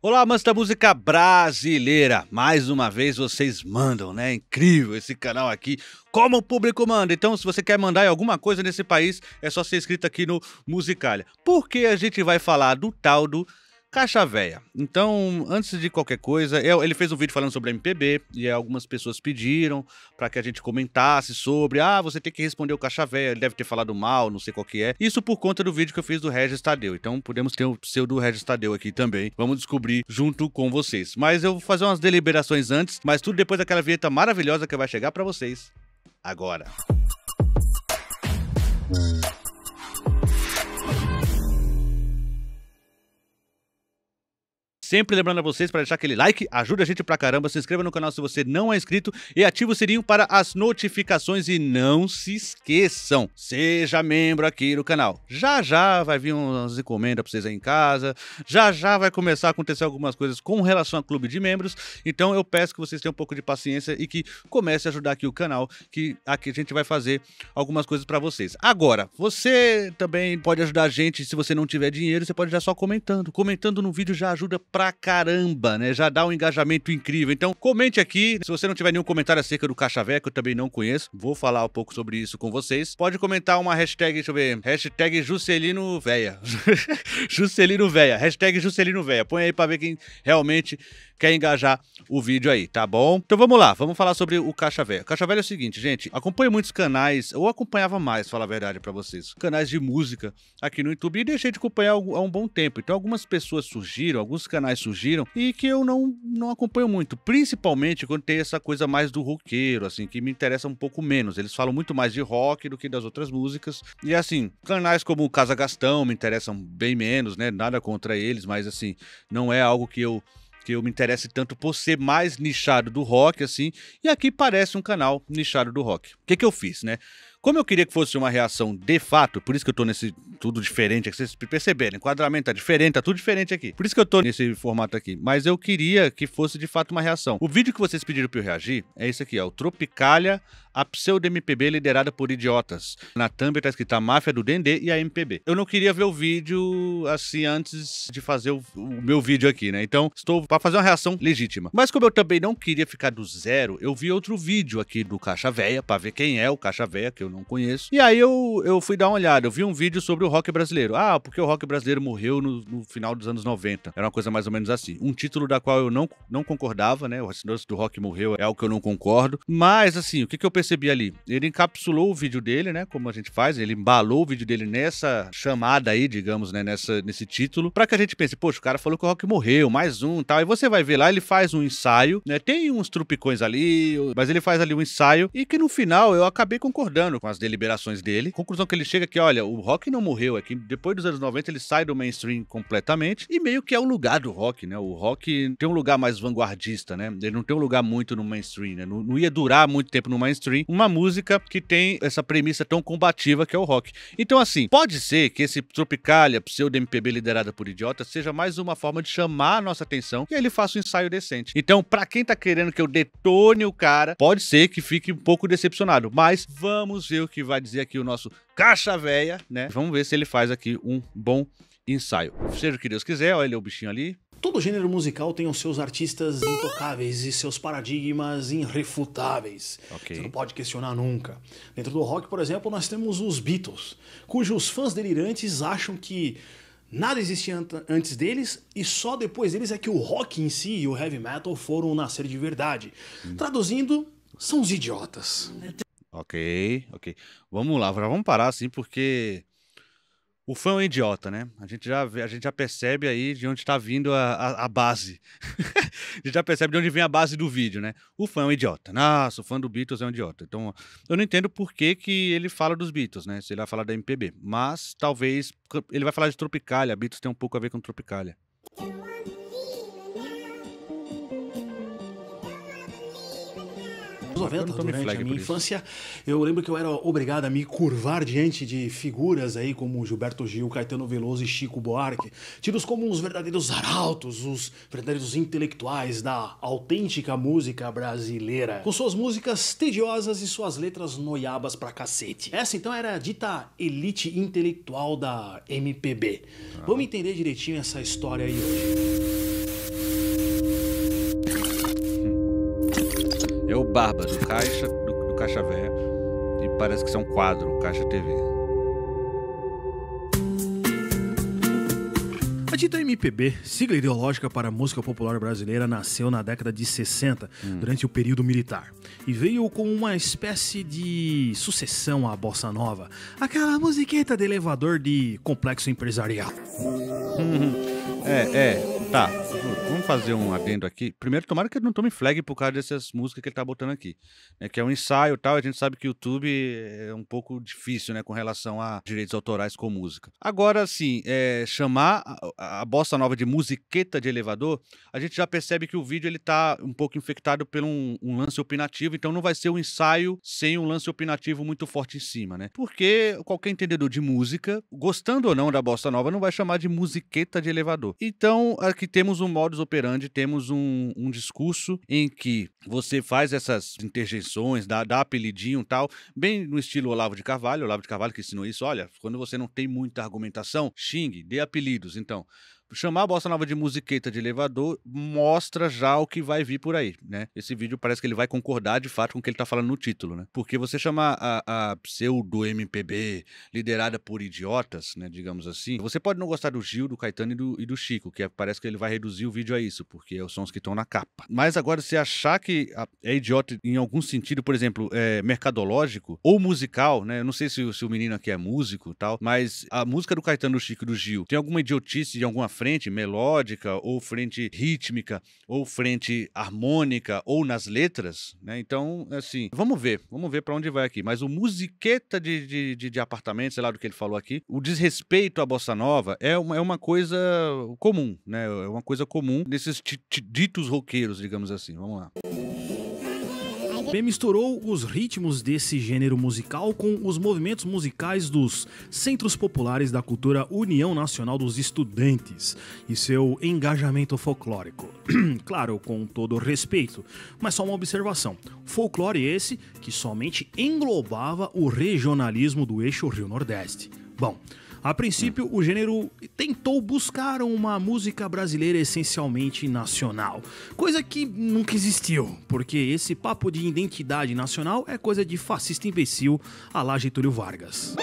Olá, amantes da música brasileira. Mais uma vez vocês mandam, né? Incrível esse canal aqui. Como o público manda. Então, se você quer mandar alguma coisa nesse país, é só ser inscrito aqui no Musicalha. Porque a gente vai falar do tal do Caixa Véia. Então, antes de qualquer coisa, eu, é, ele fez um vídeo falando sobre MPB e algumas pessoas pediram para que a gente comentasse sobre, ah, você tem que responder o Caixa Véia, ele deve ter falado mal, não sei qual que é. Isso por conta do vídeo que eu fiz do Regis Tadeu. Então, podemos ter o seu do Regis Tadeu aqui também. Vamos descobrir junto com vocês. Mas eu vou fazer umas deliberações antes, mas tudo depois daquela vinheta maravilhosa que vai chegar para vocês agora. Música Sempre lembrando a vocês para deixar aquele like, ajuda a gente pra caramba, se inscreva no canal se você não é inscrito e ativa o sininho para as notificações e não se esqueçam, seja membro aqui no canal. Já já vai vir umas encomendas para vocês aí em casa, já já vai começar a acontecer algumas coisas com relação ao clube de membros, então eu peço que vocês tenham um pouco de paciência e que comece a ajudar aqui o canal, que aqui a gente vai fazer algumas coisas para vocês. Agora, você também pode ajudar a gente se você não tiver dinheiro, você pode já só comentando. Comentando no vídeo já ajuda pra pra caramba, né? Já dá um engajamento incrível. Então, comente aqui. Se você não tiver nenhum comentário acerca do Caixa Vé, que eu também não conheço, vou falar um pouco sobre isso com vocês. Pode comentar uma hashtag, deixa eu ver, hashtag Juscelino Véia. Juscelino Véia, hashtag Juscelino Véia. Põe aí pra ver quem realmente quer engajar o vídeo aí, tá bom? Então vamos lá, vamos falar sobre o Caixa Velho. Caixa Velho é o seguinte, gente, acompanho muitos canais, ou acompanhava mais, falar a verdade para vocês, canais de música aqui no YouTube e deixei de acompanhar há um bom tempo. Então algumas pessoas surgiram, alguns canais surgiram e que eu não, não acompanho muito, principalmente quando tem essa coisa mais do roqueiro, assim, que me interessa um pouco menos. Eles falam muito mais de rock do que das outras músicas. E assim, canais como o Casa Gastão me interessam bem menos, né? Nada contra eles, mas assim, não é algo que eu que eu me interesse tanto por ser mais nichado do rock, assim, e aqui parece um canal nichado do rock. O que, que eu fiz, né? Como eu queria que fosse uma reação de fato, por isso que eu tô nesse tudo diferente, é que vocês perceberam, né? enquadramento tá diferente, tá tudo diferente aqui. Por isso que eu tô nesse formato aqui, mas eu queria que fosse de fato uma reação. O vídeo que vocês pediram para eu reagir é esse aqui, ó, o Tropicalia a pseudo-MPB liderada por idiotas. Na thumb tá escrita a máfia do Dendê e a MPB. Eu não queria ver o vídeo assim antes de fazer o, o meu vídeo aqui, né? Então, estou para fazer uma reação legítima. Mas como eu também não queria ficar do zero, eu vi outro vídeo aqui do Caixa Véia para ver quem é o Caixa Véia, que eu não conheço. E aí eu, eu fui dar uma olhada, eu vi um vídeo sobre o rock brasileiro. Ah, porque o rock brasileiro morreu no, no final dos anos 90. Era uma coisa mais ou menos assim. Um título da qual eu não, não concordava, né? O assinante do Rock morreu é algo que eu não concordo. Mas, assim, o que, que eu percebi? percebi ali? Ele encapsulou o vídeo dele, né? Como a gente faz, ele embalou o vídeo dele nessa chamada aí, digamos, né? Nessa, nesse título, para que a gente pense, poxa, o cara falou que o Rock morreu, mais um tal. E você vai ver lá, ele faz um ensaio, né? Tem uns trupicões ali, mas ele faz ali um ensaio e que no final eu acabei concordando com as deliberações dele. Conclusão que ele chega que, olha, o rock não morreu, é que depois dos anos 90 ele sai do mainstream completamente e meio que é o lugar do rock, né? O rock tem um lugar mais vanguardista, né? Ele não tem um lugar muito no mainstream, né? Não, não ia durar muito tempo no mainstream uma música que tem essa premissa tão combativa que é o rock. Então, assim, pode ser que esse Tropicalia, pseudo-MPB liderada por idiota, seja mais uma forma de chamar a nossa atenção e ele faça um ensaio decente. Então, para quem tá querendo que eu detone o cara, pode ser que fique um pouco decepcionado, mas vamos ver o que vai dizer aqui o nosso caixa véia, né? Vamos ver se ele faz aqui um bom ensaio. Seja o que Deus quiser, olha ele o bichinho ali, Todo gênero musical tem os seus artistas intocáveis e seus paradigmas irrefutáveis. Okay. Você não pode questionar nunca. Dentro do rock, por exemplo, nós temos os Beatles, cujos fãs delirantes acham que nada existia antes deles e só depois deles é que o rock em si e o heavy metal foram nascer de verdade. Hum. Traduzindo, são os idiotas. Ok, ok. Vamos lá, vamos parar assim, porque o fã é um idiota, né? A gente já, a gente já percebe aí de onde está vindo a, a, a base. a gente já percebe de onde vem a base do vídeo, né? O fã é um idiota. Nossa, o fã do Beatles é um idiota. Então, eu não entendo por que, que ele fala dos Beatles, né? Se ele vai falar da MPB. Mas, talvez, ele vai falar de Tropicália. Beatles tem um pouco a ver com Tropicália. 90, durante a minha infância, eu lembro que eu era obrigado a me curvar diante de figuras aí como Gilberto Gil, Caetano Veloso e Chico Buarque, tidos como os verdadeiros arautos, os verdadeiros intelectuais da autêntica música brasileira, com suas músicas tediosas e suas letras noiabas pra cacete. Essa então era a dita elite intelectual da MPB. Ah. Vamos entender direitinho essa história aí hoje. o Barba do Caixa, do, do Caixa Véia, e parece que são é um quadro, Caixa TV. A dita MPB, sigla ideológica para a música popular brasileira, nasceu na década de 60, hum. durante o período militar, e veio com uma espécie de sucessão à bossa nova, aquela musiqueta de elevador de complexo empresarial. Hum. É, é. Tá. Vamos fazer um adendo aqui. Primeiro, tomara que ele não tome flag por causa dessas músicas que ele tá botando aqui. Né, que é um ensaio e tal. A gente sabe que o YouTube é um pouco difícil, né? Com relação a direitos autorais com música. Agora, assim, é, chamar a, a bossa nova de musiqueta de elevador, a gente já percebe que o vídeo ele tá um pouco infectado por um, um lance opinativo. Então, não vai ser um ensaio sem um lance opinativo muito forte em cima, né? Porque qualquer entendedor de música, gostando ou não da bossa nova, não vai chamar de musiqueta de elevador computador. Então, aqui temos um modus operandi, temos um, um discurso em que você faz essas interjeições, dá, dá apelidinho e tal, bem no estilo Olavo de Carvalho, Olavo de Carvalho que ensinou isso, olha, quando você não tem muita argumentação, xingue, dê apelidos. Então, chamar a bossa nova de musiqueta de elevador mostra já o que vai vir por aí, né? Esse vídeo parece que ele vai concordar de fato com o que ele tá falando no título, né? Porque você chamar a, a pseudo MPB liderada por idiotas, né, digamos assim, você pode não gostar do Gil, do Caetano e do, e do Chico, que é, parece que ele vai reduzir o vídeo a isso, porque são é os sons que estão na capa. Mas agora, se achar que é idiota em algum sentido, por exemplo, é, mercadológico ou musical, né? Eu não sei se, se o menino aqui é músico e tal, mas a música do Caetano, do Chico e do Gil tem alguma idiotice de alguma frente melódica, ou frente rítmica, ou frente harmônica, ou nas letras, né? Então, assim, vamos ver, vamos ver para onde vai aqui. Mas o musiqueta de, de, de, de, apartamento, sei lá do que ele falou aqui, o desrespeito à bossa nova é uma, é uma coisa comum, né? É uma coisa comum nesses ditos roqueiros, digamos assim. Vamos lá. Música P misturou os ritmos desse gênero musical com os movimentos musicais dos Centros Populares da Cultura União Nacional dos Estudantes e seu engajamento folclórico. claro, com todo respeito, mas só uma observação. Folclore esse que somente englobava o regionalismo do eixo Rio-Nordeste. Bom, a princípio, o gênero tentou buscar uma música brasileira essencialmente nacional, coisa que nunca existiu, porque esse papo de identidade nacional é coisa de fascista imbecil a lá Getúlio Vargas.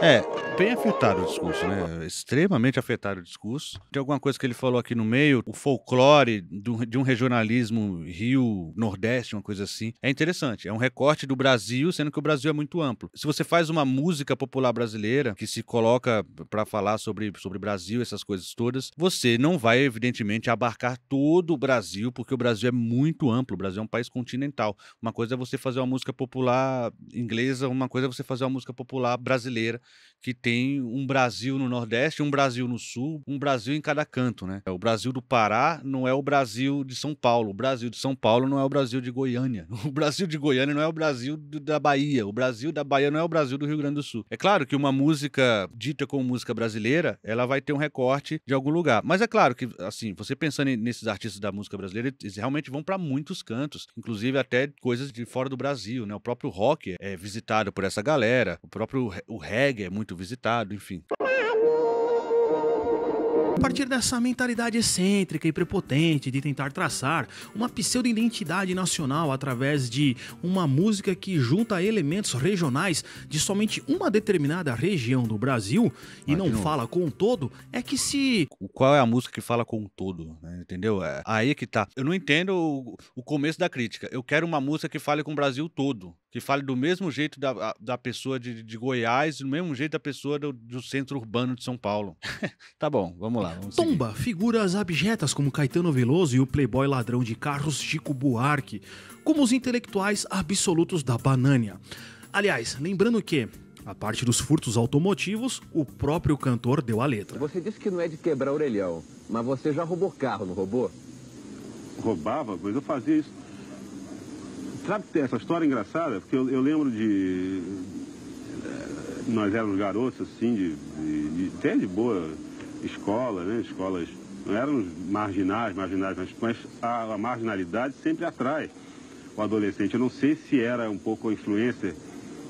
É, bem afetado o discurso, né? Extremamente afetado o discurso. Tem alguma coisa que ele falou aqui no meio, o folclore do, de um regionalismo Rio-Nordeste, uma coisa assim. É interessante. É um recorte do Brasil, sendo que o Brasil é muito amplo. Se você faz uma música popular brasileira que se coloca para falar sobre, sobre Brasil, essas coisas todas, você não vai, evidentemente, abarcar todo o Brasil, porque o Brasil é muito amplo. O Brasil é um país continental. Uma coisa é você fazer uma música popular inglesa, uma coisa é você fazer uma música popular brasileira que tem um Brasil no Nordeste, um Brasil no Sul, um Brasil em cada canto, né? O Brasil do Pará não é o Brasil de São Paulo, o Brasil de São Paulo não é o Brasil de Goiânia, o Brasil de Goiânia não é o Brasil da Bahia, o Brasil da Bahia não é o Brasil do Rio Grande do Sul. É claro que uma música dita como música brasileira, ela vai ter um recorte de algum lugar, mas é claro que, assim, você pensando nesses artistas da música brasileira, eles realmente vão para muitos cantos, inclusive até coisas de fora do Brasil, né? O próprio rock é visitado por essa galera, o próprio o reggae é muito visitado enfim. A partir dessa mentalidade excêntrica e prepotente de tentar traçar uma pseudo-identidade nacional através de uma música que junta elementos regionais de somente uma determinada região do Brasil e não, não, fala com o todo, é que se. Qual é a música que fala com o todo? Né? Entendeu? É aí é que tá. Eu não entendo o começo da crítica. Eu quero uma música que fale com o Brasil todo que fale do mesmo jeito da, da pessoa de, de Goiás, do mesmo jeito da pessoa do, do centro urbano de São Paulo. tá bom, vamos lá. Vamos Tomba seguir. figuras abjetas como Caetano Veloso e o playboy ladrão de carros Chico Buarque, como os intelectuais absolutos da Banânia. Aliás, lembrando que, a parte dos furtos automotivos, o próprio cantor deu a letra. Você disse que não é de quebrar orelhão, mas você já roubou carro, não roubou? Roubava, mas eu fazia isso Sabe que tem essa história engraçada? Porque eu, eu lembro de. Eh, nós éramos garotos, assim, de, de, de, até de boa escola, né? Escolas. Não éramos marginais, marginais, mas, mas a, a, marginalidade sempre atrai o adolescente. Eu não sei se era um pouco a influência,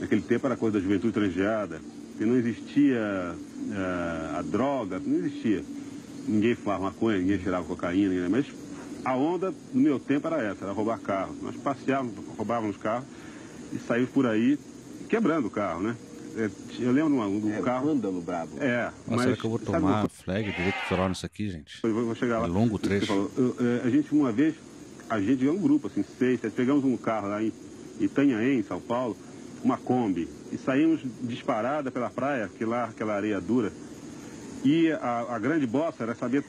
naquele tempo era coisa da juventude transgeada, que não existia a, eh, a droga, não existia. Ninguém fumava maconha, ninguém cheirava cocaína, ninguém, mas a onda, no meu tempo, era essa, era roubar carros. Nós passeávamos, roubávamos carros e saímos por aí quebrando o carro, né? É, eu lembro de um é, carro. Vândalo brabo. É. Nossa, mas, será que eu vou tomar flag direito autoral nisso aqui, gente? Eu vou, chegar lá. É longo trecho. Falou, eu, eu, é, a gente, uma vez, a gente é um grupo, assim, seis, sete, pegamos um carro lá em Itanhaém, em São Paulo, uma Kombi, e saímos disparada pela praia, que lá aquela areia dura. E a, a grande bosta era saber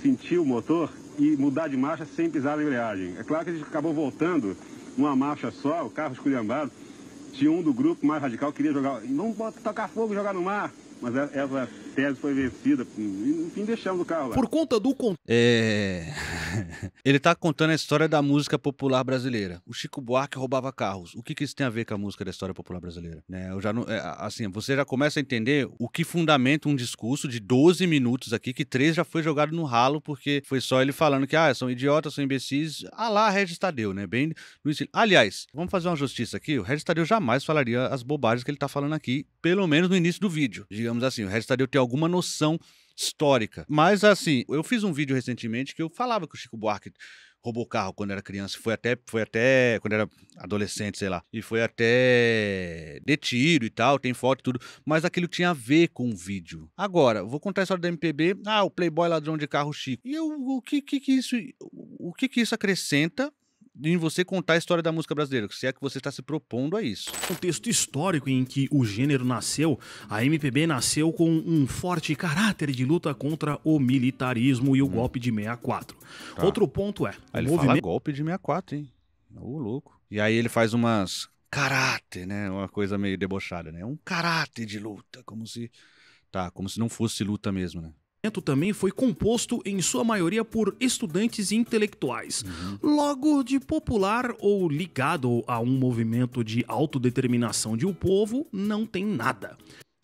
sentir o motor e mudar de marcha sem pisar na embreagem. É claro que a gente acabou voltando numa marcha só, o carro esculhambado. Tinha um do grupo mais radical que queria jogar, vamos tocar fogo e jogar no mar. Mas essa é, é, é tese foi vencida. Enfim, deixamos o carro lá. Por conta do. É. Ele tá contando a história da música popular brasileira. O Chico Buarque roubava carros. O que, que isso tem a ver com a música da história popular brasileira? Né? Eu já não... é, assim, você já começa a entender o que fundamenta um discurso de 12 minutos aqui, que três já foi jogado no ralo, porque foi só ele falando que ah, são idiotas, são imbecis. Ah lá, Regis Tadeu, né? Bem no estilo. Aliás, vamos fazer uma justiça aqui. O Regis Tadeu jamais falaria as bobagens que ele tá falando aqui, pelo menos no início do vídeo. Digamos assim, o Regis Tadeu tem alguma noção histórica. Mas assim, eu fiz um vídeo recentemente que eu falava que o Chico Buarque roubou carro quando era criança, foi até, foi até quando era adolescente, sei lá, e foi até detido e tal, tem foto e tudo, mas aquilo tinha a ver com o vídeo. Agora, vou contar a história da MPB, ah, o playboy ladrão de carro Chico. E eu, o que que, isso, o que que isso acrescenta em você contar a história da música brasileira, se é que você está se propondo a isso. O contexto histórico em que o gênero nasceu, a MPB nasceu com um forte caráter de luta contra o militarismo e o hum. golpe de 64. Tá. Outro ponto é... Aí ah, ele movimento... fala golpe de 64, hein? Ô, oh, louco. E aí ele faz umas caráter, né? Uma coisa meio debochada, né? Um caráter de luta, como se... Tá, como se não fosse luta mesmo, né? também foi composto em sua maioria por estudantes e intelectuais, uhum. logo de popular ou ligado a um movimento de autodeterminação de um povo, não tem nada.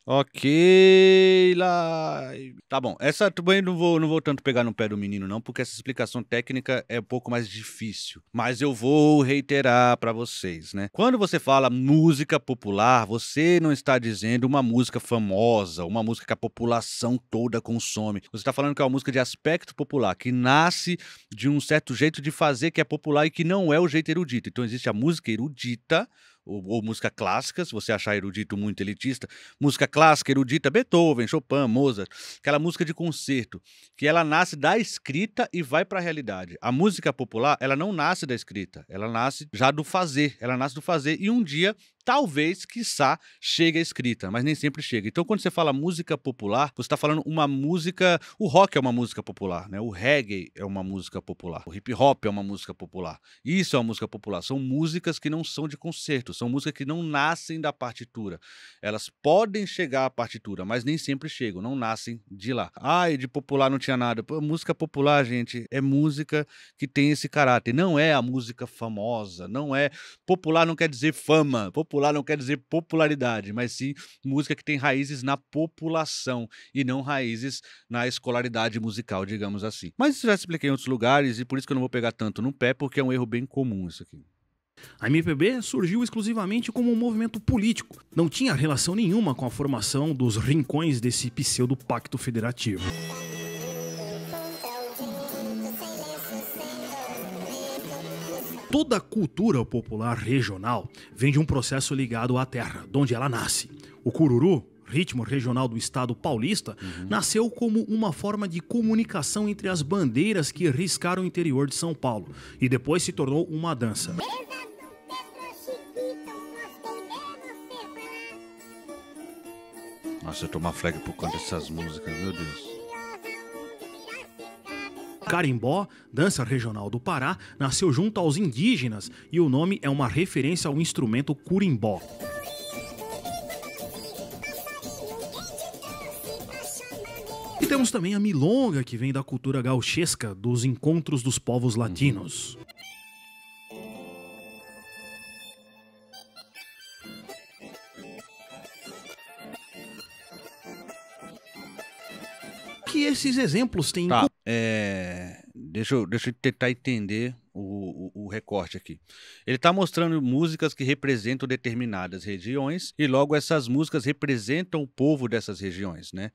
Ok, lá. Tá bom. Essa também não vou, não vou tanto pegar no pé do menino, não, porque essa explicação técnica é um pouco mais difícil. Mas eu vou reiterar para vocês, né? Quando você fala música popular, você não está dizendo uma música famosa, uma música que a população toda consome. Você está falando que é uma música de aspecto popular, que nasce de um certo jeito de fazer que é popular e que não é o jeito erudito. Então existe a música erudita ou, ou, música clássica, se você achar erudito muito elitista, música clássica, erudita, Beethoven, Chopin, Mozart, aquela música de concerto, que ela nasce da escrita e vai para a realidade. A música popular, ela não nasce da escrita, ela nasce já do fazer, ela nasce do fazer e um dia talvez, quiçá, chegue à escrita, mas nem sempre chega. Então, quando você fala música popular, você está falando uma música. O rock é uma música popular, né? O reggae é uma música popular. O hip hop é uma música popular. Isso é uma música popular. São músicas que não são de concerto, são músicas que não nascem da partitura. Elas podem chegar à partitura, mas nem sempre chegam, não nascem de lá. Ai, de popular não tinha nada. Pô, música popular, gente, é música que tem esse caráter. Não é a música famosa, não é. Popular não quer dizer fama. Popular popular não quer dizer popularidade, mas sim música que tem raízes na população e não raízes na escolaridade musical, digamos assim. Mas isso já expliquei em outros lugares e por isso que eu não vou pegar tanto no pé, porque é um erro bem comum isso aqui. A MPB surgiu exclusivamente como um movimento político, não tinha relação nenhuma com a formação dos rincões desse pseudo pacto federativo. Toda cultura popular regional vem de um processo ligado à terra, onde ela nasce. O cururu, ritmo regional do estado paulista, uhum. nasceu como uma forma de comunicação entre as bandeiras que riscaram o interior de São Paulo e depois se tornou uma dança. Nossa, eu tô uma flag por conta dessas músicas, meu Deus carimbó, dança regional do Pará, nasceu junto aos indígenas e o nome é uma referência ao instrumento curimbó. E temos também a milonga, que vem da cultura gauchesca, dos encontros dos povos latinos. que esses exemplos têm tá. É, deixa, eu, deixa eu tentar entender o, o, o recorte aqui. Ele está mostrando músicas que representam determinadas regiões e logo essas músicas representam o povo dessas regiões, né?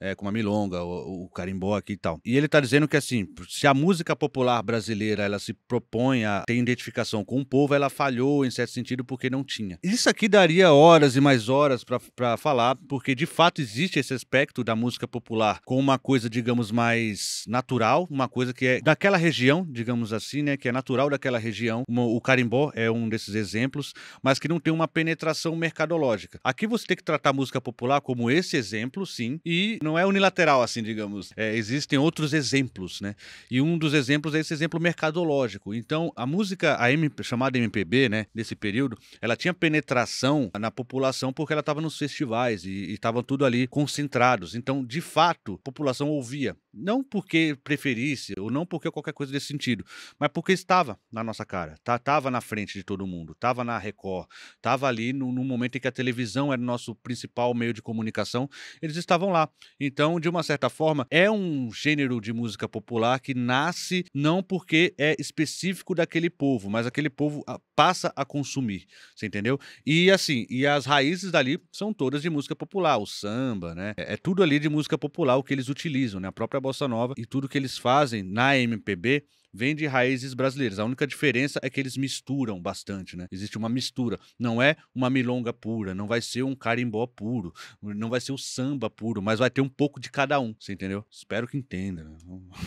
é, como a milonga, o, o carimbó aqui e tal. E ele está dizendo que assim, se a música popular brasileira ela se propõe a ter identificação com o povo, ela falhou em certo sentido porque não tinha. Isso aqui daria horas e mais horas para falar, porque de fato existe esse aspecto da música popular com uma coisa, digamos, mais natural, uma coisa que é daquela região, digamos assim, né, que é natural daquela região. O carimbó é um desses exemplos, mas que não tem uma penetração mercadológica. Aqui você tem que tratar a música popular como esse exemplo, sim, e não não é unilateral, assim, digamos. É, existem outros exemplos, né? E um dos exemplos é esse exemplo mercadológico. Então, a música a MP, chamada MPB, né, nesse período, ela tinha penetração na população porque ela estava nos festivais e estavam tudo ali concentrados. Então, de fato, a população ouvia. Não porque preferisse ou não porque qualquer coisa desse sentido, mas porque estava na nossa cara, tá, tava na frente de todo mundo, tava na Record, tava ali no, no momento em que a televisão era o nosso principal meio de comunicação, eles estavam lá. Então, de uma certa forma, é um gênero de música popular que nasce não porque é específico daquele povo, mas aquele povo passa a consumir, você entendeu? E assim, e as raízes dali são todas de música popular, o samba, né? É, é tudo ali de música popular o que eles utilizam, né? A própria bossa nova e tudo que eles fazem na MPB vem de raízes brasileiras. A única diferença é que eles misturam bastante, né? Existe uma mistura. Não é uma milonga pura, não vai ser um carimbó puro, não vai ser o samba puro, mas vai ter um pouco de cada um, você entendeu? Espero que entenda. Né?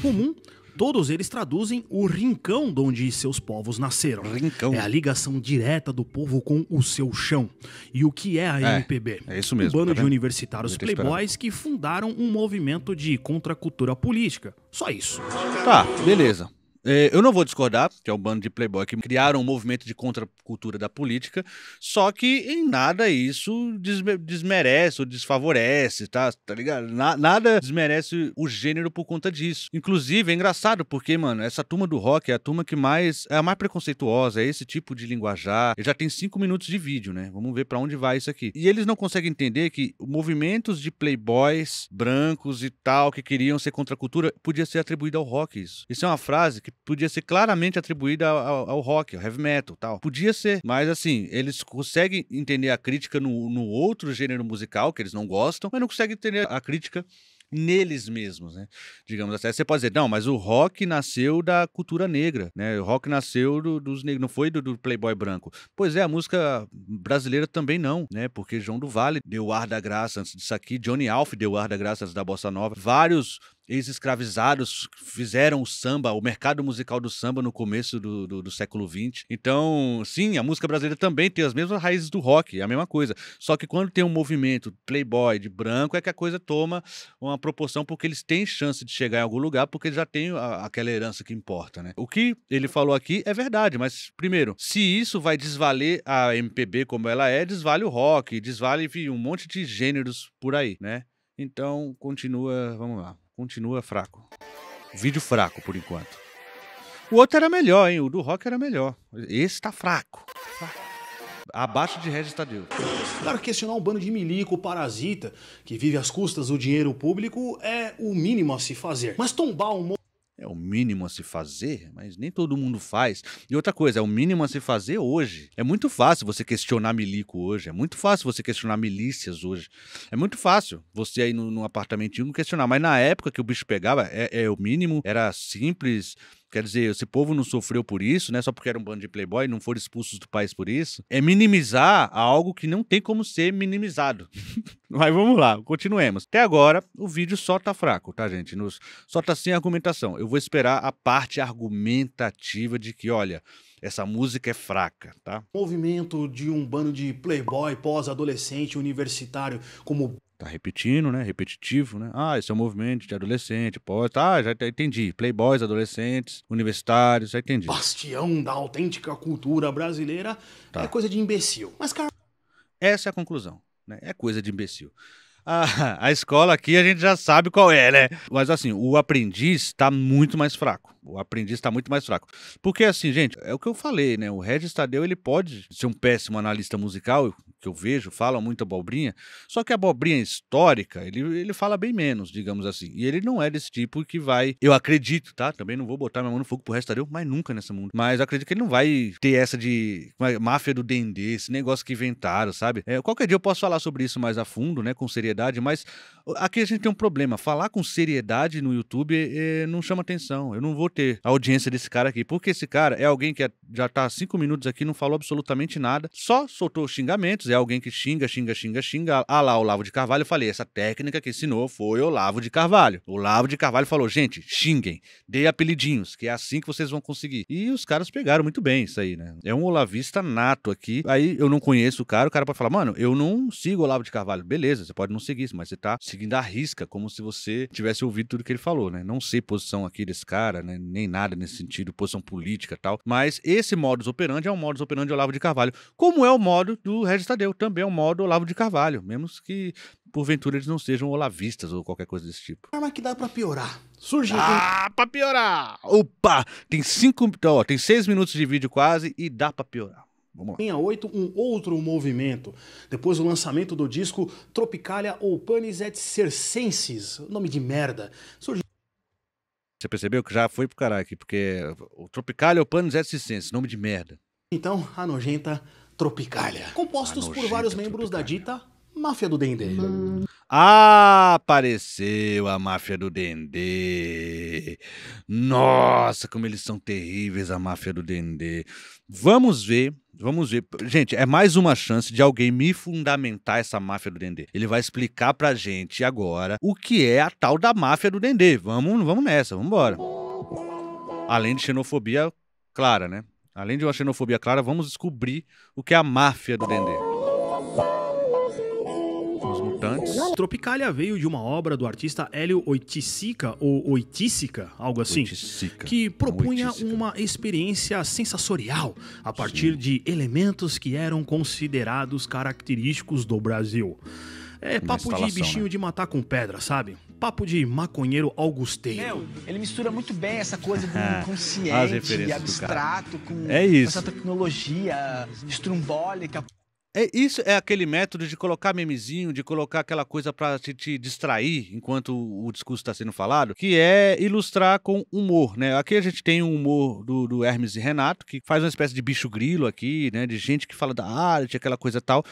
Comum. Todos eles traduzem o rincão de onde seus povos nasceram. Rincão. É a ligação direta do povo com o seu chão. E o que é a é, MPB? É isso mesmo. Um bando tá de universitários playboys que fundaram um movimento de contracultura política. Só isso. Tá, beleza. É, eu não vou discordar, que é o um bando de playboy que criaram um movimento de contracultura da política, só que em nada isso desmerece ou desfavorece, tá? Tá ligado? Na, nada desmerece o gênero por conta disso. Inclusive, é engraçado porque, mano, essa turma do rock é a turma que mais é a mais preconceituosa, é esse tipo de linguajar. já tem cinco minutos de vídeo, né? Vamos ver para onde vai isso aqui. E eles não conseguem entender que movimentos de playboys brancos e tal que queriam ser contracultura podia ser atribuído ao rock isso. Isso é uma frase que podia ser claramente atribuída ao, ao rock, ao heavy metal tal. Podia ser, mas assim, eles conseguem entender a crítica no, no outro gênero musical que eles não gostam, mas não conseguem entender a crítica neles mesmos, né? Digamos assim. você pode dizer, não, mas o rock nasceu da cultura negra, né? O rock nasceu do, dos negros, não foi do, do, playboy branco. Pois é, a música brasileira também não, né? Porque João do Vale deu ar da graça antes disso aqui, Johnny Alf deu ar da graça antes da bossa nova. Vários ex-escravizados fizeram o samba, o mercado musical do samba no começo do, do, do, século XX. Então, sim, a música brasileira também tem as mesmas raízes do rock, é a mesma coisa. Só que quando tem um movimento playboy de branco, é que a coisa toma uma proporção, porque eles têm chance de chegar em algum lugar, porque eles já têm a, aquela herança que importa, né? O que ele falou aqui é verdade, mas, primeiro, se isso vai desvaler a MPB como ela é, desvale o rock, desvale enfim, um monte de gêneros por aí, né? Então, continua, vamos lá continua fraco. Vídeo fraco por enquanto. O outro era melhor, hein? O do rock era melhor. Esse tá fraco. Abaixo de Regis Tadeu. Claro questionar um bando de milico parasita que vive às custas do dinheiro público é o mínimo a se fazer. Mas tombar um é o mínimo a se fazer, mas nem todo mundo faz. E outra coisa, é o mínimo a se fazer hoje. É muito fácil você questionar milico hoje, é muito fácil você questionar milícias hoje. É muito fácil você aí num apartamentinho questionar, mas na época que o bicho pegava, é, é o mínimo, era simples quer dizer, esse povo não sofreu por isso, né? Só porque era um bando de playboy, não foram expulsos do país por isso. É minimizar algo que não tem como ser minimizado. Mas vamos lá, continuemos. Até agora, o vídeo só tá fraco, tá, gente? Nos... Só tá sem argumentação. Eu vou esperar a parte argumentativa de que, olha, essa música é fraca, tá? O movimento de um bando de playboy pós-adolescente universitário como tá repetindo, né? Repetitivo, né? Ah, esse é um movimento de adolescente, pode. Ah, já entendi. Playboys, adolescentes, universitários, já entendi. Bastião da autêntica cultura brasileira tá. é coisa de imbecil. Mas, cara. Essa é a conclusão, né? É coisa de imbecil. A, a escola aqui a gente já sabe qual é, né? Mas assim, o aprendiz está muito mais fraco. O aprendiz está muito mais fraco. Porque assim, gente, é o que eu falei, né? O Regis Tadeu, ele pode ser um péssimo analista musical, que eu vejo falam muito abobrinha, só que a abobrinha histórica, ele, ele fala bem menos, digamos assim. E ele não é desse tipo que vai. Eu acredito, tá? Também não vou botar minha mão no fogo pro resto eu, mas nunca nesse mundo. Mas acredito que ele não vai ter essa de é, máfia do Dendê, esse negócio que inventaram, sabe? É, qualquer dia eu posso falar sobre isso mais a fundo, né? Com seriedade, mas aqui a gente tem um problema. Falar com seriedade no YouTube é, é não chama atenção. Eu não vou ter a audiência desse cara aqui, porque esse cara é alguém que é, já tá há cinco minutos aqui, não falou absolutamente nada, só soltou xingamentos é alguém que xinga, xinga, xinga, xinga. Ah lá, Olavo de Carvalho, eu falei, essa técnica que ensinou foi Olavo de Carvalho. Olavo de Carvalho falou, gente, xinguem, dê apelidinhos, que é assim que vocês vão conseguir. E os caras pegaram muito bem isso aí, né? É um olavista nato aqui. Aí eu não conheço o cara, o cara pode falar, mano, eu não sigo Olavo de Carvalho. Beleza, você pode não seguir, isso mas você tá seguindo a risca, como se você tivesse ouvido tudo que ele falou, né? Não sei posição aqui desse cara, né? Nem nada nesse sentido, posição política tal. Mas esse modus operandi é um modus operandi de Olavo de Carvalho, como é o modo do Regis defendeu também um modo Olavo de Carvalho, mesmo que porventura eles não sejam olavistas ou qualquer coisa desse tipo. Arma ah, que dá para piorar. Surgiu. Ah, pra piorar! Opa! Tem cinco. Ó, tem seis minutos de vídeo quase e dá pra piorar. Vamos lá. 68, um outro movimento. Depois do lançamento do disco Tropicalia ou Panis et Circenses, nome de merda, surgiu. Você percebeu que já foi pro caralho aqui, porque o Tropicalia ou Panis et Circenses, nome de merda. Então, a nojenta Tropicália. Compostos por vários membros da dita máfia do Dendê. apareceu a máfia do Dendê. Nossa, como eles são terríveis, a máfia do Dendê. Vamos ver Vamos ver. Gente, é mais uma chance de alguém me fundamentar essa máfia do Dendê. Ele vai explicar pra gente agora o que é a tal da máfia do Dendê. Vamos, vamos nessa, vamos embora. Além de xenofobia clara, né? Além de uma xenofobia clara, vamos descobrir o que é a máfia do Dendê. Os mutantes. Tropicália veio de uma obra do artista Hélio Oiticica, ou Oiticica, algo assim, Oiticica. que propunha Oiticica. uma experiência sensorial a partir Sim. de elementos que eram considerados característicos do Brasil. É papo de bichinho né? de matar com pedra, sabe? papo de maconheiro augusteiro. Meu, ele mistura muito bem essa coisa do ah, inconsciente, abstrato, com é essa tecnologia estrumbólica. É, isso é aquele método de colocar memezinho, de colocar aquela coisa para te, te, distrair enquanto o, o discurso está sendo falado, que é ilustrar com humor, né? Aqui a gente tem o um humor do, do, Hermes e Renato, que faz uma espécie de bicho grilo aqui, né? De gente que fala da arte, aquela coisa tal,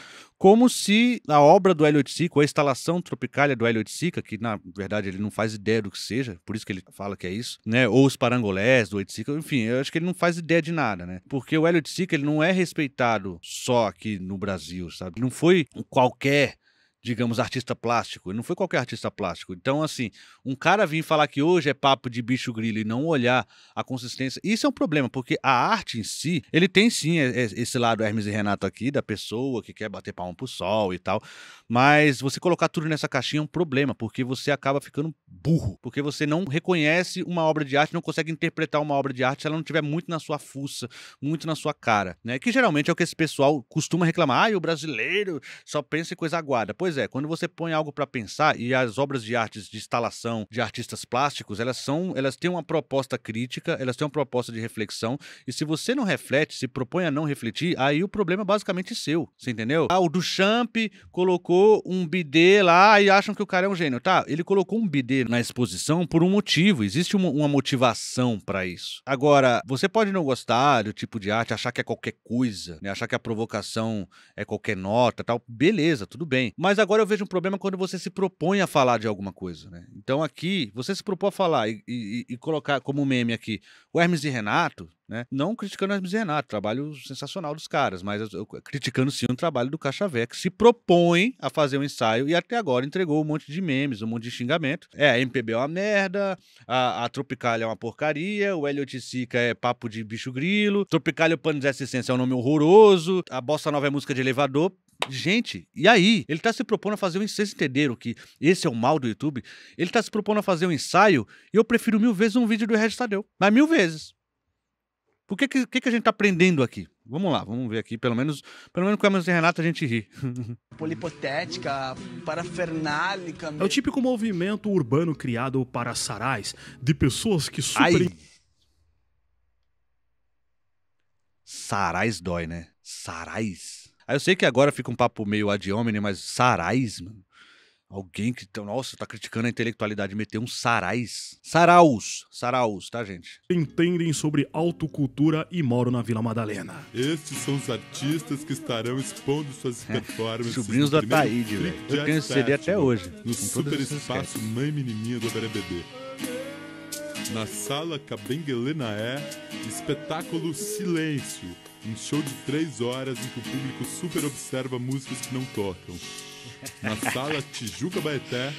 como se a obra do Elliot Sica, a instalação tropicalia do Elliot Sica, que na verdade ele não faz ideia do que seja, por isso que ele fala que é isso, né? Ou os parangolés do Elliot Sica, enfim, eu acho que ele não faz ideia de nada, né? Porque o Elliot Sica, ele não é respeitado só aqui no Brasil, sabe? Ele não foi qualquer digamos, artista plástico. Ele não foi qualquer artista plástico. Então, assim, um cara vir falar que hoje é papo de bicho grilo e não olhar a consistência, isso é um problema, porque a arte em si, ele tem sim esse lado Hermes e Renato aqui, da pessoa que quer bater palma pro sol e tal. Mas você colocar tudo nessa caixinha é um problema, porque você acaba ficando burro, porque você não reconhece uma obra de arte, não consegue interpretar uma obra de arte se ela não tiver muito na sua fuça, muito na sua cara, né? Que geralmente é o que esse pessoal costuma reclamar, ah, o brasileiro só pensa em coisa aguada. Pois coisa é, quando você põe algo para pensar, e as obras de artes de instalação de artistas plásticos, elas são, elas têm uma proposta crítica, elas têm uma proposta de reflexão, e se você não reflete, se propõe a não refletir, aí o problema é basicamente seu, você entendeu? Ah, o Duchamp colocou um bidê lá e acham que o cara é um gênio. Tá, ele colocou um bidê na exposição por um motivo, existe uma, uma motivação para isso. Agora, você pode não gostar do tipo de arte, achar que é qualquer coisa, né? achar que a provocação é qualquer nota tal, beleza, tudo bem. Mas agora eu vejo um problema quando você se propõe a falar de alguma coisa, né? Então aqui, você se propõe a falar e, e, e colocar como meme aqui o Hermes e Renato, né? Não criticando o Hermes e Renato, trabalho sensacional dos caras, mas eu, eu, criticando sim o trabalho do Cachavé, que se propõe a fazer um ensaio e até agora entregou um monte de memes, um monte de xingamento. É, a MPB é uma merda, a, a é uma porcaria, o Helio Sica é papo de bicho grilo, Tropicalia Panis Essência é um nome horroroso, a Bossa Nova é música de elevador. Gente, e aí? Ele está se propondo a fazer um ensaio. Vocês entenderam que esse é o mal do YouTube? Ele está se propondo a fazer um ensaio e eu prefiro mil vezes um vídeo do Regis Tadeu. Mas mil vezes. Por que, que, que a gente está aprendendo aqui? Vamos lá, vamos ver aqui. Pelo menos, pelo menos com a Emerson e Renato a gente ri. Polipotética, parafernálica. É o típico movimento urbano criado para sarais de pessoas que super. Ai. Sarais dói, né? Sarais. Aí eu sei que agora fica um papo meio ad hominem, mas Sarais, mano. Alguém que, tá, nossa, tá criticando a intelectualidade, meter um sarais. Saraus, saraus, tá, gente? Entendem sobre autocultura e moro na Vila Madalena. Estes são os artistas que estarão expondo suas é, performances. Sobrinhos do Ataíde, velho. Eu tenho CD até hoje. No super espaço Mãe Menininha do BBB. Na sala é espetáculo Silêncio um show de três horas em que o público super observa músicas que não tocam. Na sala Tijuca Baeté.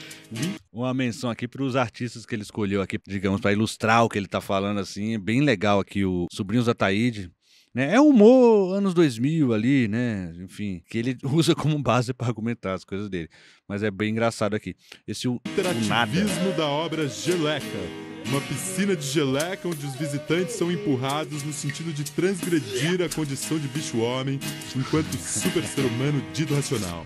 Uma menção aqui para os artistas que ele escolheu aqui, digamos, para ilustrar o que ele está falando, assim. É bem legal aqui o Sobrinhos da Taíde. Né? É humor anos 2000 ali, né? Enfim, que ele usa como base para argumentar as coisas dele. Mas é bem engraçado aqui. Esse o, o da obra Geleca uma piscina de geleca onde os visitantes são empurrados no sentido de transgredir a condição de bicho-homem enquanto super ser humano dito racional.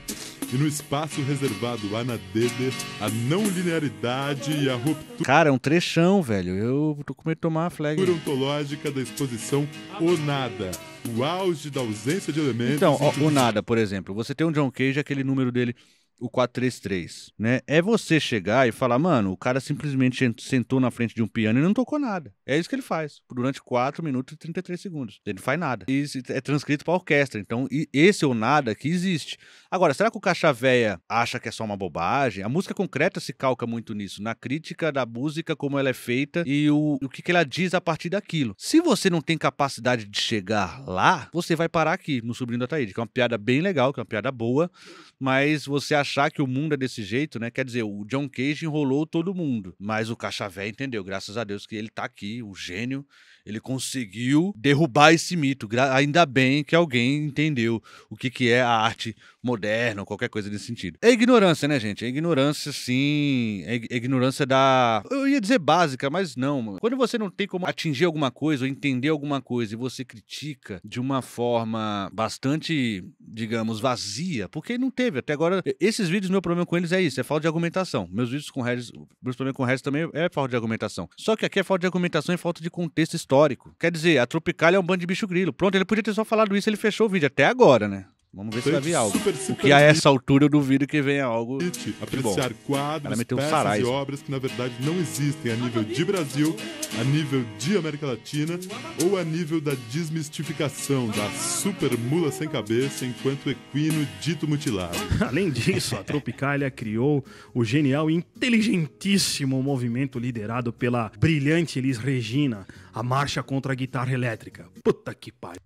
E no espaço reservado a Nadeder, a não linearidade e a ruptura. Cara, é um trechão, velho. Eu tô com medo de tomar a flag. ontológica da exposição O Nada. O auge da ausência de elementos. Então, ó, o Nada, por exemplo. Você tem um John Cage, aquele número dele o 433, né? É você chegar e falar, mano, o cara simplesmente sentou na frente de um piano e não tocou nada. É isso que ele faz durante 4 minutos e 33 segundos. Ele não faz nada. E é transcrito para orquestra. Então, esse ou nada que existe. Agora, será que o Caixa Véia acha que é só uma bobagem? A música concreta se calca muito nisso, na crítica da música, como ela é feita e o, o que, que ela diz a partir daquilo. Se você não tem capacidade de chegar lá, você vai parar aqui, no Sobrinho da Taíde, que é uma piada bem legal, que é uma piada boa, mas você acha achar que o mundo é desse jeito, né? Quer dizer, o John Cage enrolou todo mundo, mas o Cachavé entendeu, graças a Deus que ele tá aqui, o gênio, ele conseguiu derrubar esse mito. Ainda bem que alguém entendeu o que, que é a arte moderna, ou qualquer coisa nesse sentido. É ignorância, né, gente? É ignorância, sim. É, é ignorância da. Eu ia dizer básica, mas não. Mano. Quando você não tem como atingir alguma coisa ou entender alguma coisa e você critica de uma forma bastante, digamos, vazia, porque não teve até agora. Esses vídeos, meu problema com eles é isso: é falta de argumentação. Meus vídeos com Regis, meu problema com Regis também é falta de argumentação. Só que aqui é falta de argumentação e falta de contexto histórico histórico. Quer dizer, a Tropical é um bando de bicho grilo. Pronto, ele podia ter só falado isso, ele fechou o vídeo até agora, né? Vamos ver se vai vir algo. Super, super o que a essa altura eu duvido que venha algo. Apreciar quadros, peças e obras que na verdade não existem a nível de Brasil, a nível de América Latina ou a nível da desmistificação da super mula sem cabeça enquanto equino dito mutilado. Além disso, a Tropicália criou o genial e inteligentíssimo movimento liderado pela brilhante Elis Regina, a marcha contra a guitarra elétrica. Puta que pariu.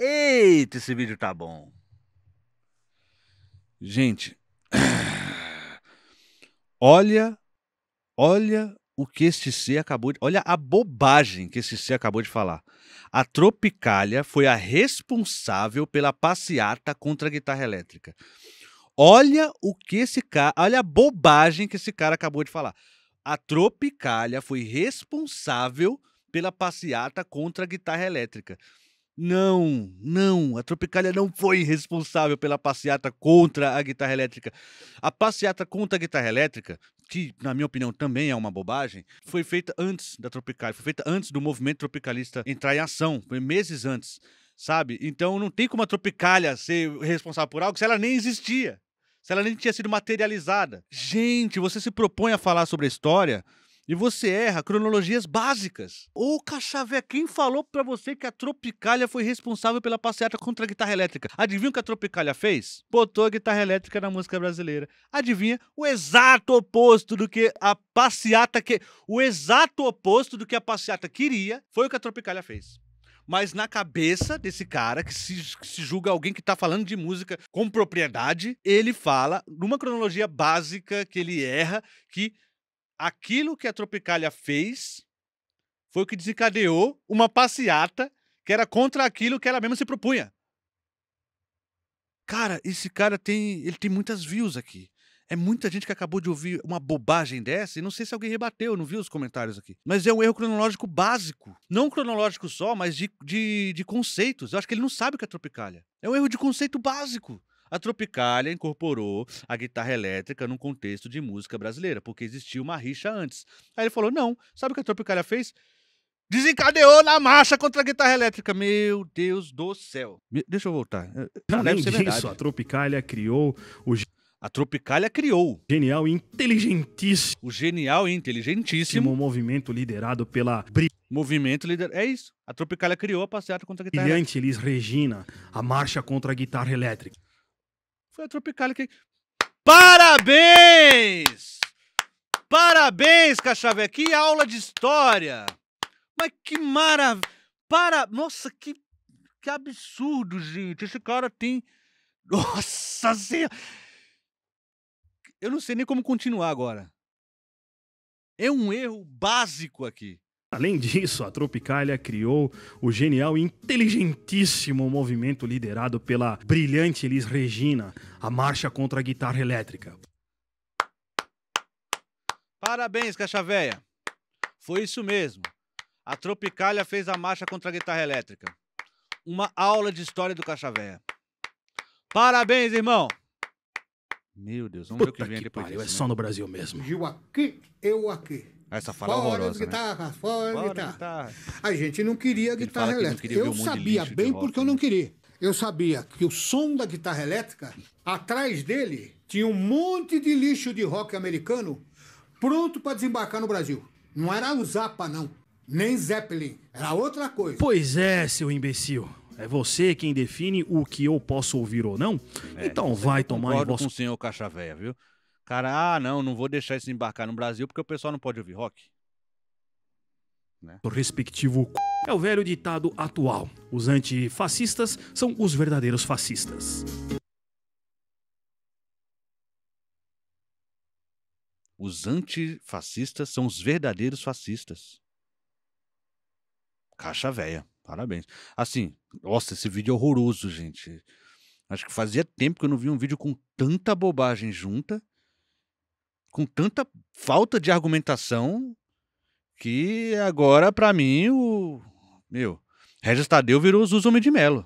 Eita, esse vídeo tá bom. Gente, olha, olha o que este C acabou de. Olha a bobagem que esse C acabou de falar. A Tropicália foi a responsável pela passeata contra a guitarra elétrica. Olha o que esse cara. Olha a bobagem que esse cara acabou de falar. A Tropicália foi responsável pela passeata contra a guitarra elétrica. Não, não, a Tropicália não foi responsável pela passeata contra a guitarra elétrica. A passeata contra a guitarra elétrica, que na minha opinião também é uma bobagem, foi feita antes da Tropicália, foi feita antes do movimento tropicalista entrar em ação, foi meses antes, sabe? Então não tem como a Tropicália ser responsável por algo se ela nem existia, se ela nem tinha sido materializada. Gente, você se propõe a falar sobre a história e você erra cronologias básicas. Ô, Cachavé, quem falou para você que a Tropicália foi responsável pela passeata contra a guitarra elétrica? Adivinha o que a Tropicália fez? Botou a guitarra elétrica na música brasileira. Adivinha? O exato oposto do que a passeata que. O exato oposto do que a passeata queria foi o que a Tropicália fez mas na cabeça desse cara, que se, que se julga alguém que está falando de música com propriedade, ele fala, numa cronologia básica que ele erra, que aquilo que a Tropicália fez foi o que desencadeou uma passeata que era contra aquilo que ela mesma se propunha. Cara, esse cara tem, ele tem muitas views aqui. É muita gente que acabou de ouvir uma bobagem dessa e não sei se alguém rebateu, não viu os comentários aqui. Mas é um erro cronológico básico. Não cronológico só, mas de, de, de conceitos. Eu acho que ele não sabe o que é Tropicália. É um erro de conceito básico. A Tropicália incorporou a guitarra elétrica num contexto de música brasileira, porque existia uma rixa antes. Aí ele falou: não, sabe o que a Tropicália fez? Desencadeou na marcha contra a guitarra elétrica. Meu Deus do céu. Deixa eu voltar. É, é, não Além disso, verdade. a Tropicália criou o. A Tropicália criou. Genial e inteligentíssimo. O genial e inteligentíssimo. Um movimento liderado pela. Movimento liderado. É isso. A Tropicália criou a passeata contra a guitarra Brilhante elétrica. Elis Regina, a marcha contra a guitarra elétrica. Foi a Tropicália que. Parabéns! Parabéns, Cachavé! Que aula de história! Mas que maravilha! Para... Nossa, que... que absurdo, gente! Esse cara tem. Nossa Senhora! Eu não sei nem como continuar agora. É um erro básico aqui. Além disso, a Tropicália criou o genial e inteligentíssimo movimento liderado pela brilhante Elis Regina, a Marcha contra a Guitarra Elétrica. Parabéns, Caixa Véia! Foi isso mesmo. A Tropicália fez a Marcha contra a Guitarra Elétrica. Uma aula de história do Caixa Véia. Parabéns, irmão! Meu Deus, vamos Puta ver o que vem que depois pariu, disso, É né? só no Brasil mesmo. Eu aqui, eu aqui. Ah, essa fala fora horrorosa, guitarra, né? fora, fora guitarra. guitarra. A gente não queria Ele guitarra que elétrica. Queria eu um sabia bem porque eu né? não queria. Eu sabia que o som da guitarra elétrica, atrás dele, tinha um monte de lixo de rock americano pronto para desembarcar no Brasil. Não era o Zappa, não. Nem Zeppelin. Era outra coisa. Pois é, seu imbecil. É você quem define o que eu posso ouvir ou não. É, então vai tomar em vosso... com o senhor Caixa Véia, viu? cara, ah, não, não vou deixar isso embarcar no Brasil porque o pessoal não pode ouvir rock. Né? respectivo c... é o velho ditado atual. Os antifascistas são os verdadeiros fascistas. Os antifascistas são os verdadeiros fascistas. Caixa véia. Parabéns. Assim, nossa, esse vídeo é horroroso, gente. Acho que fazia tempo que eu não vi um vídeo com tanta bobagem junta com tanta falta de argumentação que agora, para mim, o. Meu, Regis Tadeu virou Zuzumi de Melo.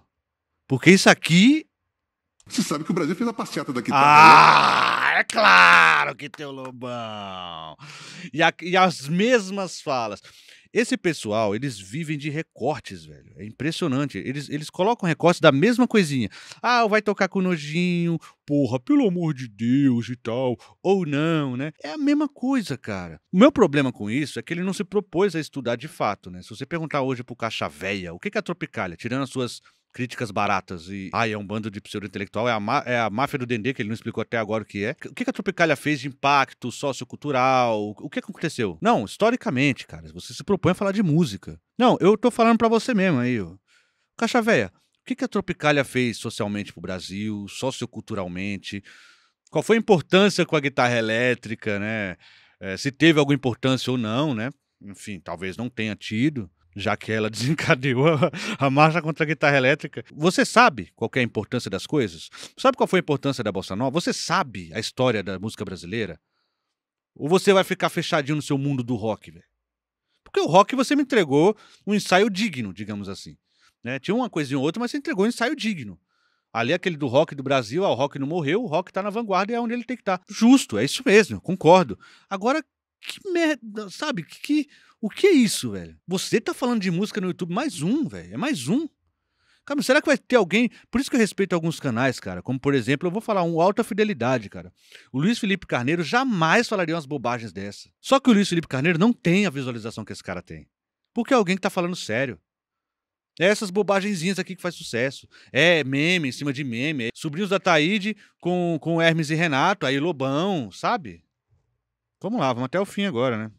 Porque isso aqui. Você sabe que o Brasil fez a passeata daqui. Ah, né? é claro que teu Lobão. E, a, e as mesmas falas. Esse pessoal, eles vivem de recortes, velho. É impressionante. Eles, eles colocam recortes da mesma coisinha. Ah, vai tocar com nojinho, porra, pelo amor de Deus e tal. Ou não, né? É a mesma coisa, cara. O meu problema com isso é que ele não se propôs a estudar de fato, né? Se você perguntar hoje pro Caixa Véia, o que é a Tropicália, tirando as suas críticas baratas e, ah, é um bando de pseudo-intelectual, é, é, a máfia do Dendê, que ele não explicou até agora o que é. O que a Tropicália fez de impacto sociocultural? O que aconteceu? Não, historicamente, cara, você se propõe a falar de música. Não, eu tô falando para você mesmo aí, ó. Caixa Véia, o que a Tropicália fez socialmente pro Brasil, socioculturalmente? Qual foi a importância com a guitarra elétrica, né? É, se teve alguma importância ou não, né? Enfim, talvez não tenha tido já que ela desencadeou a, a, marcha contra a guitarra elétrica. Você sabe qual é a importância das coisas? Sabe qual foi a importância da bossa nova? Você sabe a história da música brasileira? Ou você vai ficar fechadinho no seu mundo do rock, velho? Porque o rock você me entregou um ensaio digno, digamos assim. Né? Tinha uma coisinha ou outra, mas você entregou um ensaio digno. Ali, é aquele do rock do Brasil, ah, o rock não morreu, o rock tá na vanguarda e é onde ele tem que estar. Tá. Justo, é isso mesmo, concordo. Agora, que merda, sabe? Que, que, o que é isso, velho? Você tá falando de música no YouTube, mais um, velho. É mais um. Cara, será que vai ter alguém? Por isso que eu respeito alguns canais, cara. Como, por exemplo, eu vou falar um Alta Fidelidade, cara. O Luiz Felipe Carneiro jamais falaria umas bobagens dessa. Só que o Luiz Felipe Carneiro não tem a visualização que esse cara tem. Porque é alguém que tá falando sério. É essas bobagenzinhas aqui que faz sucesso. É meme em cima de meme. É sobrinhos da Taíde com, com Hermes e Renato, aí Lobão, sabe? Vamos lá, vamos até o fim agora, né?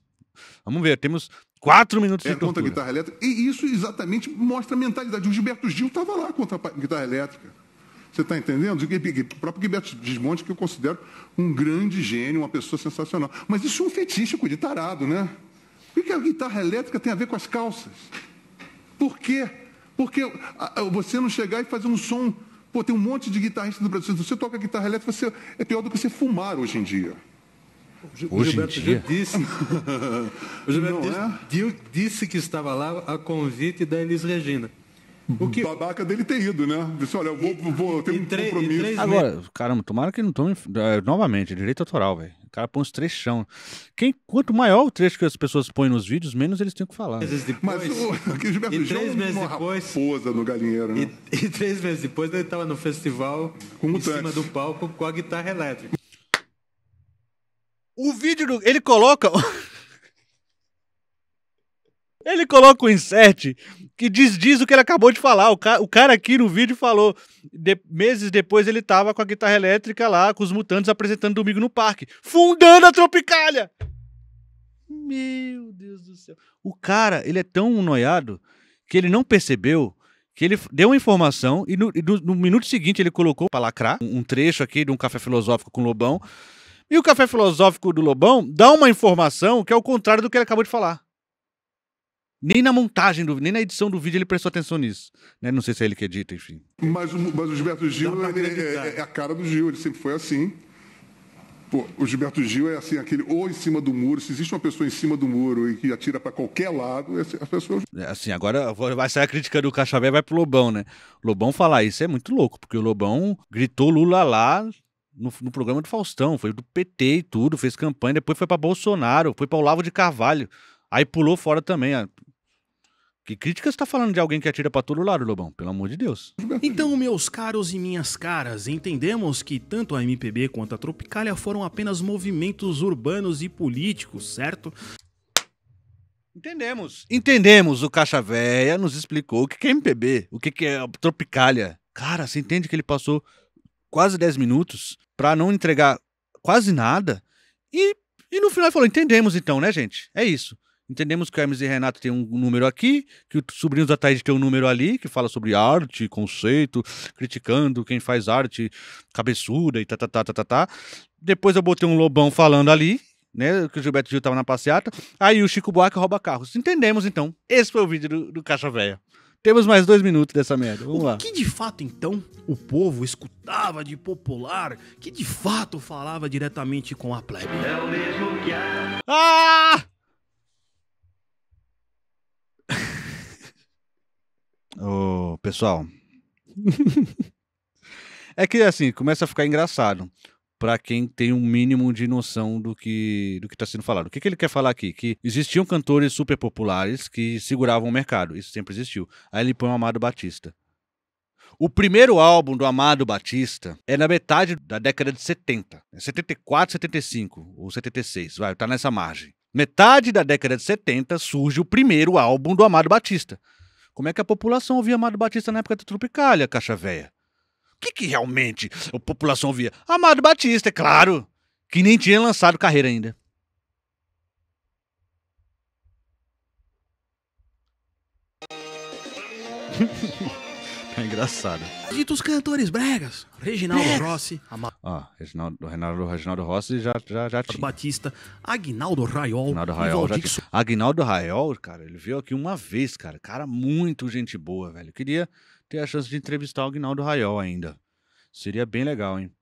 Vamos ver, temos quatro minutos é, de tortura. contra a guitarra elétrica. E isso exatamente mostra a mentalidade. O Gilberto Gil estava lá contra a guitarra elétrica. Você está entendendo? O próprio Gilberto Desmonte, que eu considero um grande gênio, uma pessoa sensacional. Mas isso é um fetiche de tarado, né? o que a guitarra elétrica tem a ver com as calças? Por quê? Porque você não chegar e fazer um som. Pô, tem um monte de guitarristas do Brasil. Se você toca guitarra elétrica, você... é pior do que você fumar hoje em dia. o Gilberto Gil disse, o é? Gilberto Gil disse que estava lá a convite da Elis Regina. O que... Babaca dele ter ido, né? Disse, olha, eu vou, vou ter um compromisso. Agora, caramba, tomara que não tome é, novamente, é direito autoral, velho. O cara põe uns trechão. Quem, quanto maior o trecho que as pessoas põem nos vídeos, menos eles têm que falar. Meses depois, Mas o, aquele Gilberto e três meses depois, raposa no galinheiro, né? E, e, três meses depois ele estava no festival com em cima do palco com a guitarra elétrica. O vídeo do... Ele coloca. ele coloca o um insert que diz, diz o que ele acabou de falar. O, ca... o cara aqui no vídeo falou. De... Meses depois ele tava com a guitarra elétrica lá, com os mutantes apresentando domingo no parque. Fundando a Tropicália! Meu Deus do céu. O cara, ele é tão noiado que ele não percebeu que ele deu uma informação e no, no, no minuto seguinte ele colocou para lacrar um trecho aqui de um café filosófico com Lobão e o café filosófico do Lobão dá uma informação que é o contrário do que ele acabou de falar. Nem na montagem, do, nem na edição do vídeo ele prestou atenção nisso. Né? Não sei se é ele que edita, enfim. Mas o, mas o Gilberto Gil é é, é, é, a cara do Gil, ele sempre foi assim. Pô, o Gilberto Gil é assim, aquele ou em cima do muro. Se existe uma pessoa em cima do muro e que atira para qualquer lado, as pessoas. É assim, agora vai sair a crítica do Cachavé vai pro Lobão, né? Lobão falar isso é muito louco, porque o Lobão gritou Lula lá no, no, programa do Faustão, foi do PT e tudo, fez campanha, depois foi para Bolsonaro, foi para Olavo de Carvalho, aí pulou fora também. Que crítica você tá falando de alguém que atira para todo lado, Lobão? Pelo amor de Deus. Então, meus caros e minhas caras, entendemos que tanto a MPB quanto a Tropicália foram apenas movimentos urbanos e políticos, certo? Entendemos. Entendemos. O Caixa Véia nos explicou o que é MPB, o que é Tropicália. Cara, você entende que ele passou quase 10 minutos para não entregar quase nada. E, e no final ele falou: entendemos então, né, gente? É isso. Entendemos que o Hermes e Renato tem um número aqui, que o Sobrinhos da Thaís tem um número ali, que fala sobre arte, conceito, criticando quem faz arte cabeçuda e tá, tá, tá, tá, tá, tá. Depois eu botei um Lobão falando ali, né, que o Gilberto Gil tava na passeata. Aí o Chico Buarque rouba carros. Entendemos, então. Esse foi o vídeo do, do Caixa Véia. Temos mais dois minutos dessa merda. Vamos o lá. que de fato, então, o povo escutava de popular, que de fato falava diretamente com a plebe? É o mesmo que a... Ah! Ô, pessoal. é que assim, começa a ficar engraçado para quem tem um mínimo de noção do que do que está sendo falado. O que, que ele quer falar aqui? Que existiam cantores super populares que seguravam o mercado. Isso sempre existiu. Aí ele põe o Amado Batista. O primeiro álbum do Amado Batista é na metade da década de 70. É 74, 75 ou 76, vai, tá nessa margem. Metade da década de 70 surge o primeiro álbum do Amado Batista. Como é que a população ouvia Amado Batista na época da Tropicália, Caixa Véia? que, que realmente a população via? Amado Batista, é claro, que nem tinha lançado carreira ainda. É engraçado. Dito os cantores bregas. Reginaldo bregas. Rossi. Amado. Ah, Reginaldo, Reginaldo, Reginaldo Rossi já, já, já tinha. Batista. Agnaldo Raiol. Agnaldo Raiol já tinha. Agnaldo Raiol, cara, ele veio aqui uma vez, cara. Cara, muito gente boa, velho. queria ter a chance de entrevistar o Agnaldo Raiol ainda. Seria bem legal, hein?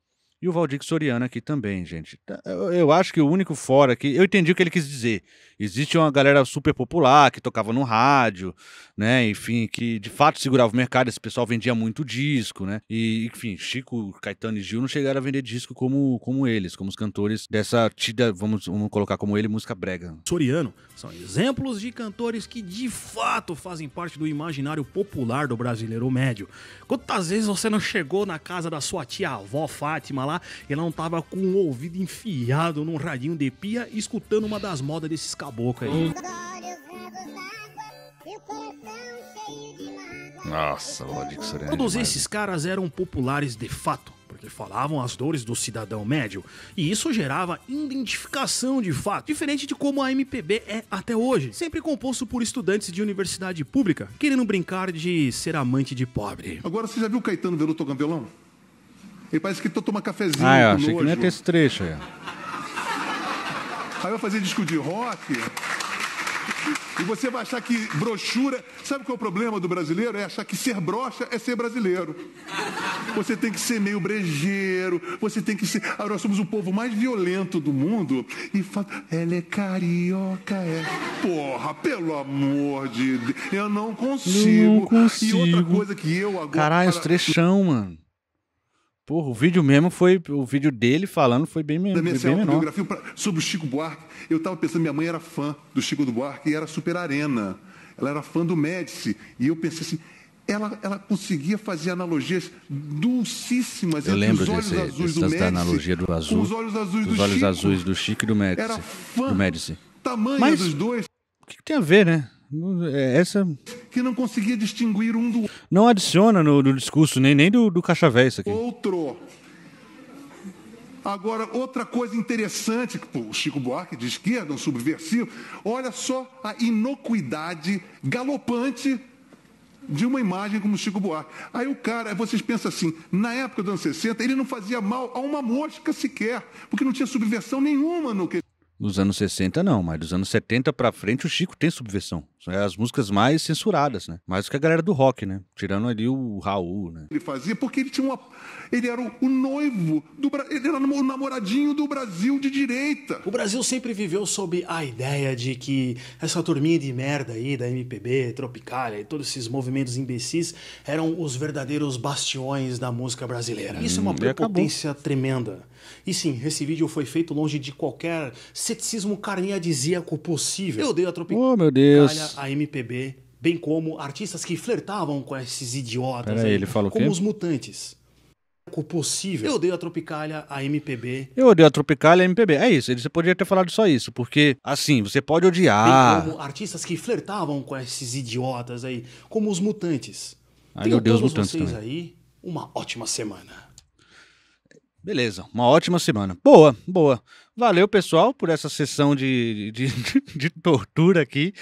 E o Valdir Soriano aqui também, gente. Tá, eu acho que o único fora aqui. Eu entendi o que ele quis dizer. Existe uma galera super popular que tocava no rádio, né? Enfim, que de fato segurava o mercado. Esse pessoal vendia muito disco, né? E, enfim, Chico, Caetano e Gil não chegaram a vender disco como, como eles, como os cantores dessa tida, vamos, vamos colocar como ele, música brega. Soriano são exemplos de cantores que de fato fazem parte do imaginário popular do brasileiro médio. Quantas vezes você não chegou na casa da sua tia avó Fátima lá? lá, ela não tava com o ouvido enfiado num radinho de pia, escutando uma das modas desses caboclos aí. Nossa, lógico, é seria Todos demais. esses caras eram populares de fato, porque falavam as dores do cidadão médio, e isso gerava identificação de fato, diferente de como a MPB é até hoje, sempre composto por estudantes de universidade pública, querendo brincar de ser amante de pobre. Agora, você já viu o Caetano Veloso tocando violão? Ele parece que tô tomando cafezinho. Ah, é, eu achei nojo. que não ia ter esse trecho aí. Aí eu fazer disco de rock. E você vai achar que brochura. Sabe qual é o problema do brasileiro? É achar que ser brocha é ser brasileiro. Você tem que ser meio brejeiro, você tem que ser. Ah, nós somos o povo mais violento do mundo e fala. Ela é carioca, é. Porra, pelo amor de Deus. Eu não consigo. Eu não consigo. E outra coisa que eu agora. Caralho, os trechão, mano. Porra, o vídeo mesmo foi. O vídeo dele falando foi bem, bem assim, menor. Pra, sobre o Chico Buarque, eu estava pensando, minha mãe era fã do Chico do Buarque e era super arena. Ela era fã do Médici. E eu pensei assim. Ela, ela conseguia fazer analogias dulcíssimas eu lembro os olhos desse, azuis do Médici, analogia do azul, com os olhos azuis, do, olhos Chico. azuis do Chico e do Médici. Era fã do Médici. tamanho Mas, dos dois. O que, que tem a ver, né? É, essa... Que não conseguia distinguir um do outro não adiciona no, no discurso, nem, nem do, do Cachavé isso aqui. Outro. Agora, outra coisa interessante, que o Chico Buarque de esquerda, um subversivo, olha só a inocuidade galopante de uma imagem como Chico Buarque. Aí o cara, vocês pensam assim, na época dos anos 60, ele não fazia mal a uma mosca sequer, porque não tinha subversão nenhuma no que dos anos 60 não, mas dos anos 70 pra frente o Chico tem subversão. São as músicas mais censuradas, né? Mais que a galera do rock, né? Tirando ali o Raul, né? Ele fazia porque ele tinha uma... Ele era o, noivo, do ele era o namoradinho do Brasil de direita. O Brasil sempre viveu sob a ideia de que essa turminha de merda aí da MPB, Tropicália e todos esses movimentos imbecis eram os verdadeiros bastiões da música brasileira. Isso é uma potência hum, prepotência tremenda. E sim, esse vídeo foi feito longe de qualquer ceticismo carniadisíaco possível. Eu dei a tropicalha, oh, meu Deus. a MPB, bem como artistas que flertavam com esses idiotas, Pera aí, ele falou como os mutantes possível. Eu odeio a Tropicália, a MPB. Eu odeio a Tropicália, a MPB. É isso, você podia ter falado só isso, porque, assim, você pode odiar... como artistas que flertavam com esses idiotas aí, como os Mutantes. Ai, meu Deus, Mutantes vocês também. aí uma ótima semana. Beleza, uma ótima semana. Boa, boa. Valeu, pessoal, por essa sessão de, de, de tortura aqui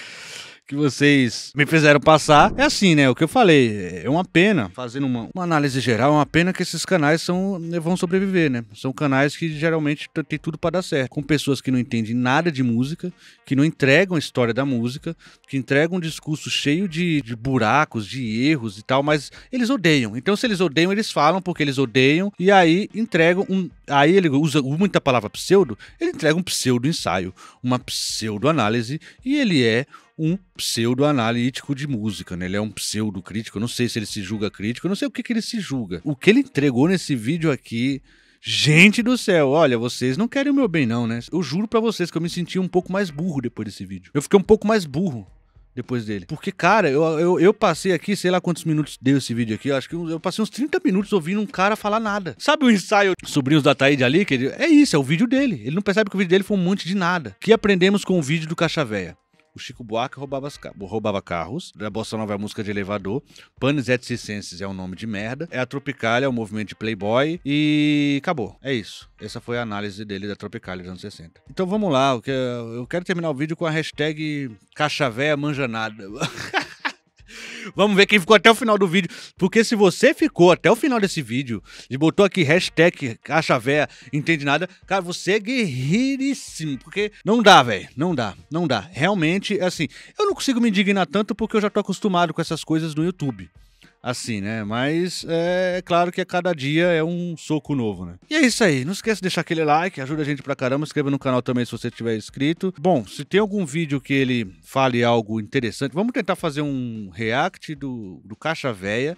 que vocês me fizeram passar. É assim, né? O que eu falei, é uma pena, fazendo uma, uma análise geral, é uma pena que esses canais são, né, vão sobreviver, né? São canais que geralmente tem tudo para dar certo. Com pessoas que não entendem nada de música, que não entregam a história da música, que entregam um discurso cheio de, de buracos, de erros e tal, mas eles odeiam. Então, se eles odeiam, eles falam porque eles odeiam, e aí entregam um. Aí ele usa muita palavra pseudo, ele entrega um pseudo ensaio, uma pseudo análise, e ele é um pseudo-analítico de música, né? Ele é um pseudo-crítico, eu não sei se ele se julga crítico, eu não sei o que, que ele se julga. O que ele entregou nesse vídeo aqui Gente do céu, olha, vocês não querem o meu bem não, né? Eu juro para vocês que eu me senti um pouco mais burro depois desse vídeo. Eu fiquei um pouco mais burro depois dele. Porque, cara, eu, eu, eu passei aqui, sei lá quantos minutos deu esse vídeo aqui, eu acho que eu passei uns 30 minutos ouvindo um cara falar nada. Sabe o ensaio Sobrinhos da Taíde ali? Que ele, é isso, é o vídeo dele. Ele não percebe que o vídeo dele foi um monte de nada. que aprendemos com o vídeo do Caixa Véia? O Chico Buarque roubava, roubava carros. A Bossa Nova é música de elevador. Panis et Circenses é um nome de merda. É a Tropicália, é um movimento de playboy. E acabou. É isso. Essa foi a análise dele da Tropicália dos anos 60. Então vamos lá. Eu quero terminar o vídeo com a hashtag Cachavéia Manjanada. Vamos ver quem ficou até o final do vídeo. Porque se você ficou até o final desse vídeo e botou aqui hashtag cachavéia, entende nada, cara, você é guerreiríssimo. Porque não dá, velho. Não dá, não dá. Realmente, é assim, eu não consigo me indignar tanto porque eu já tô acostumado com essas coisas no YouTube assim, né? Mas é, é, claro que a cada dia é um soco novo, né? E é isso aí. Não esquece de deixar aquele like, ajuda a gente pra caramba. Inscreva no canal também se você tiver inscrito. Bom, se tem algum vídeo que ele fale algo interessante, vamos tentar fazer um react do, do Caixa Véia.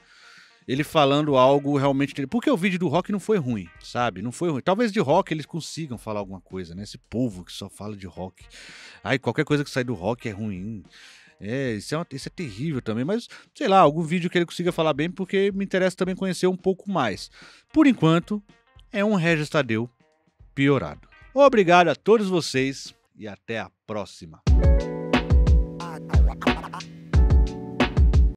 Ele falando algo realmente. Porque o vídeo do rock não foi ruim, sabe? Não foi ruim. Talvez de rock eles consigam falar alguma coisa, né? Esse povo que só fala de rock. Aí qualquer coisa que sai do rock é ruim. É, isso é, uma, isso é terrível também, mas sei lá, algum vídeo que ele consiga falar bem, porque me interessa também conhecer um pouco mais. Por enquanto, é um Regis Tadeu piorado. Obrigado a todos vocês e até a próxima.